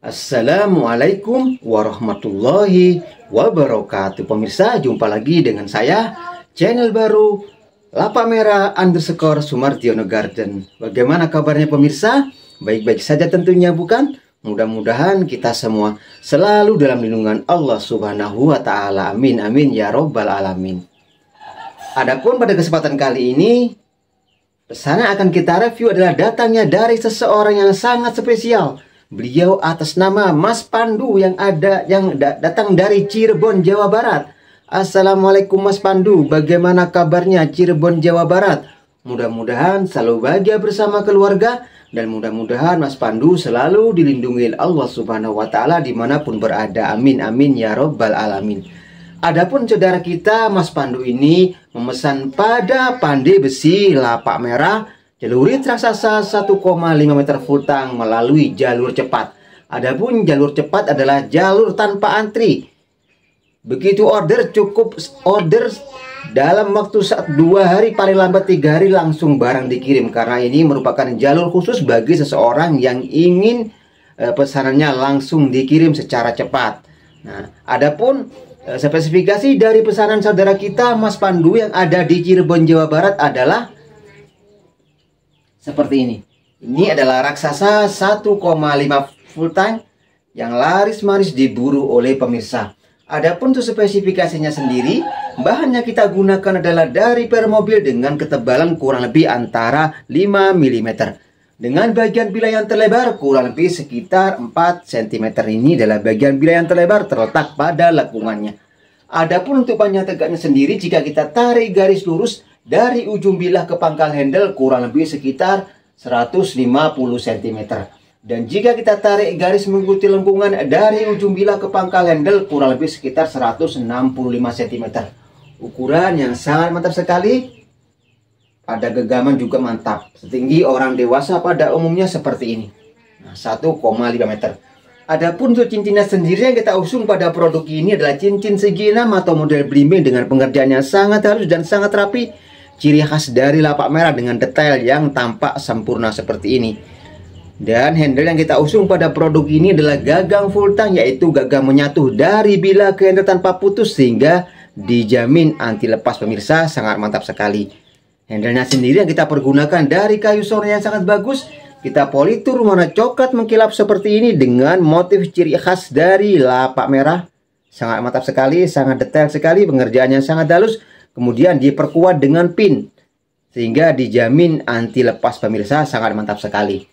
Assalamualaikum warahmatullahi wabarakatuh Pemirsa jumpa lagi dengan saya channel baru Lapa Merah underscore Sumardiono Garden Bagaimana kabarnya pemirsa? Baik-baik saja tentunya bukan? Mudah-mudahan kita semua selalu dalam lindungan Allah subhanahu wa ta'ala Amin amin ya robbal alamin Adapun pada kesempatan kali ini Pesanan akan kita review adalah datangnya dari seseorang yang sangat spesial Beliau atas nama Mas Pandu yang ada yang datang dari Cirebon, Jawa Barat. Assalamualaikum Mas Pandu, bagaimana kabarnya Cirebon, Jawa Barat? Mudah-mudahan selalu bahagia bersama keluarga dan mudah-mudahan Mas Pandu selalu dilindungi Allah Subhanahu wa taala dimanapun berada. Amin amin ya robbal alamin. Adapun saudara kita Mas Pandu ini memesan pada pandai besi lapak merah Jalur ini raksasa 1,5 meter full tank melalui jalur cepat. Adapun jalur cepat adalah jalur tanpa antri. Begitu order cukup order dalam waktu saat dua hari paling lambat tiga hari langsung barang dikirim karena ini merupakan jalur khusus bagi seseorang yang ingin eh, pesanannya langsung dikirim secara cepat. Nah, adapun eh, spesifikasi dari pesanan saudara kita Mas Pandu yang ada di Cirebon Jawa Barat adalah seperti ini. Ini adalah raksasa 1,5 full tank yang laris manis diburu oleh pemirsa. Adapun untuk spesifikasinya sendiri, bahannya kita gunakan adalah dari per mobil dengan ketebalan kurang lebih antara 5 mm. Dengan bagian bilah yang terlebar kurang lebih sekitar 4 cm ini adalah bagian bilah yang terlebar terletak pada lekungannya. Adapun untuk panjang tegaknya sendiri jika kita tarik garis lurus dari ujung bilah ke pangkal handle kurang lebih sekitar 150 cm. Dan jika kita tarik garis mengikuti lengkungan dari ujung bilah ke pangkal handle kurang lebih sekitar 165 cm. Ukuran yang sangat mantap sekali. Pada gegaman juga mantap. Setinggi orang dewasa pada umumnya seperti ini. Nah, 1,5 meter. Adapun untuk cincinnya sendiri yang kita usung pada produk ini adalah cincin segi enam atau model blimbing dengan pengerjaannya sangat halus dan sangat rapi ciri khas dari lapak merah dengan detail yang tampak sempurna seperti ini. Dan handle yang kita usung pada produk ini adalah gagang full tang yaitu gagang menyatu dari bila ke handle tanpa putus sehingga dijamin anti lepas pemirsa sangat mantap sekali. handle nya sendiri yang kita pergunakan dari kayu sore yang sangat bagus kita politur warna coklat mengkilap seperti ini dengan motif ciri khas dari lapak merah. Sangat mantap sekali, sangat detail sekali, pengerjaannya sangat halus kemudian diperkuat dengan pin sehingga dijamin anti lepas pemirsa sangat mantap sekali.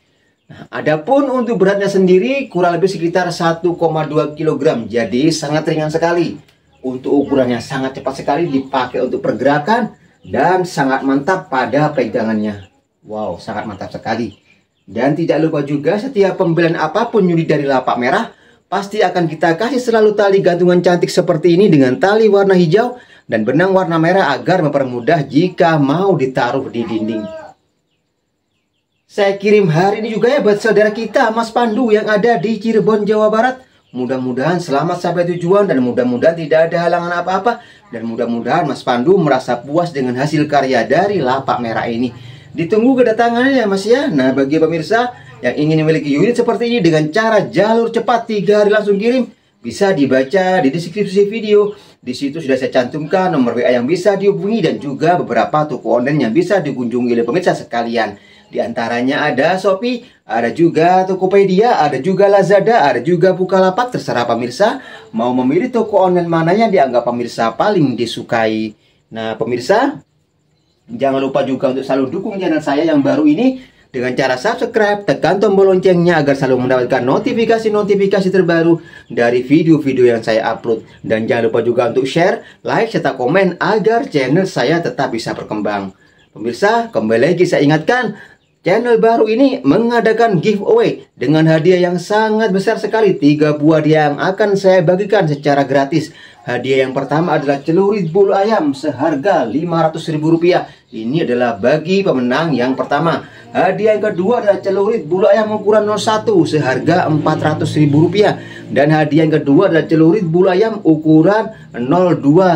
Nah, adapun untuk beratnya sendiri kurang lebih sekitar 1,2 kg. Jadi sangat ringan sekali. Untuk ukurannya sangat cepat sekali dipakai untuk pergerakan dan sangat mantap pada pegangannya. Wow, sangat mantap sekali. Dan tidak lupa juga setiap pembelian apapun nyuri dari lapak merah Pasti akan kita kasih selalu tali gantungan cantik seperti ini dengan tali warna hijau dan benang warna merah agar mempermudah jika mau ditaruh di dinding. Saya kirim hari ini juga ya buat saudara kita Mas Pandu yang ada di Cirebon, Jawa Barat. Mudah-mudahan selamat sampai tujuan dan mudah-mudahan tidak ada halangan apa-apa. Dan mudah-mudahan Mas Pandu merasa puas dengan hasil karya dari lapak merah ini. Ditunggu kedatangannya ya Mas ya. Nah bagi pemirsa yang ingin memiliki unit seperti ini dengan cara jalur cepat 3 hari langsung kirim, bisa dibaca di deskripsi video. Di situ sudah saya cantumkan nomor WA yang bisa dihubungi dan juga beberapa toko online yang bisa dikunjungi oleh pemirsa sekalian. Di antaranya ada Shopee, ada juga Tokopedia, ada juga Lazada, ada juga Bukalapak. Terserah pemirsa mau memilih toko online mana yang dianggap pemirsa paling disukai. Nah pemirsa, jangan lupa juga untuk selalu dukung channel saya yang baru ini dengan cara subscribe, tekan tombol loncengnya agar selalu mendapatkan notifikasi-notifikasi terbaru dari video-video yang saya upload. Dan jangan lupa juga untuk share, like, serta komen agar channel saya tetap bisa berkembang. Pemirsa, kembali lagi saya ingatkan, Channel baru ini mengadakan giveaway dengan hadiah yang sangat besar sekali. Tiga buah yang akan saya bagikan secara gratis. Hadiah yang pertama adalah celurit bulu ayam seharga Rp500.000. Ini adalah bagi pemenang yang pertama. Hadiah yang kedua adalah celurit bulu ayam ukuran 01 seharga Rp400.000. Dan hadiah yang kedua adalah celurit bulu ayam ukuran 02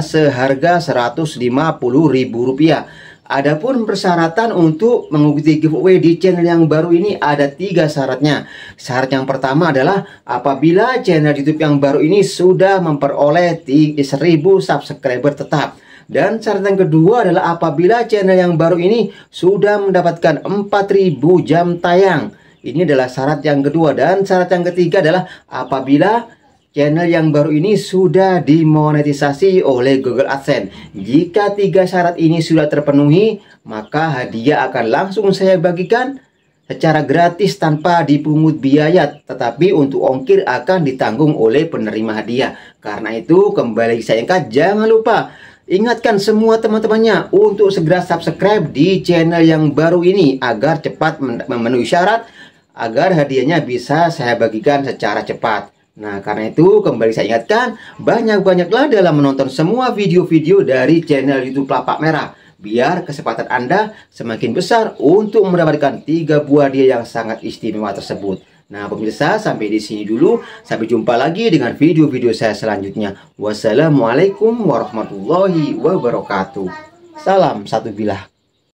seharga Rp150.000. Adapun persyaratan untuk mengikuti giveaway di channel yang baru ini ada tiga syaratnya. Syarat yang pertama adalah apabila channel YouTube yang baru ini sudah memperoleh 1000 subscriber tetap. Dan syarat yang kedua adalah apabila channel yang baru ini sudah mendapatkan 4000 jam tayang. Ini adalah syarat yang kedua dan syarat yang ketiga adalah apabila channel yang baru ini sudah dimonetisasi oleh Google AdSense. Jika tiga syarat ini sudah terpenuhi, maka hadiah akan langsung saya bagikan secara gratis tanpa dipungut biaya tetapi untuk ongkir akan ditanggung oleh penerima hadiah karena itu kembali saya ingat jangan lupa ingatkan semua teman-temannya untuk segera subscribe di channel yang baru ini agar cepat memenuhi syarat agar hadiahnya bisa saya bagikan secara cepat Nah, karena itu kembali saya ingatkan, banyak-banyaklah dalam menonton semua video-video dari channel YouTube Lapak Merah biar kesempatan Anda semakin besar untuk mendapatkan tiga buah dia yang sangat istimewa tersebut. Nah, pemirsa, sampai di sini dulu. Sampai jumpa lagi dengan video-video saya selanjutnya. Wassalamualaikum warahmatullahi wabarakatuh. Salam satu bilah